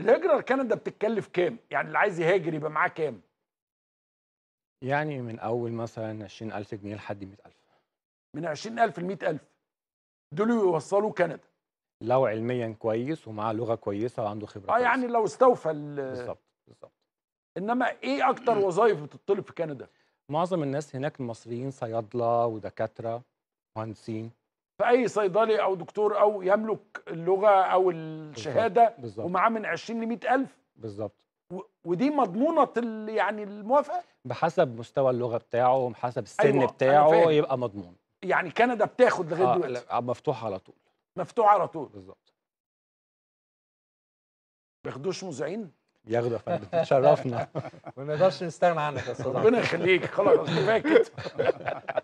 الهجره لكندا بتتكلف كام؟ يعني اللي عايز يهاجر يبقى معاه كام؟ يعني من اول مثلا 20000 جنيه لحد 100000 من 20000 ل 100000 دول يوصلوا كندا لو علميا كويس ومعاه لغه كويسه وعنده خبره اه يعني لو استوفى بالظبط بالظبط انما ايه اكتر وظائف بتطلب في كندا؟ معظم الناس هناك المصريين صيادله ودكاتره مهندسين فاي صيدلي او دكتور او يملك اللغه او الشهاده ومعاه من 20 ل 100000 بالظبط ودي مضمونه يعني الموافقه بحسب مستوى اللغه بتاعه وحسب السن أيوة. بتاعه يبقى مضمون يعني كندا بتاخد لغايه آه دلوقتي مفتوح على طول مفتوح على طول بالظبط بياخدوش مذيعين ياخدوا يا فندم تشرفنا ما نقدرش نستغنى عنك يا استاذ ربنا يخليك خلاص كفايه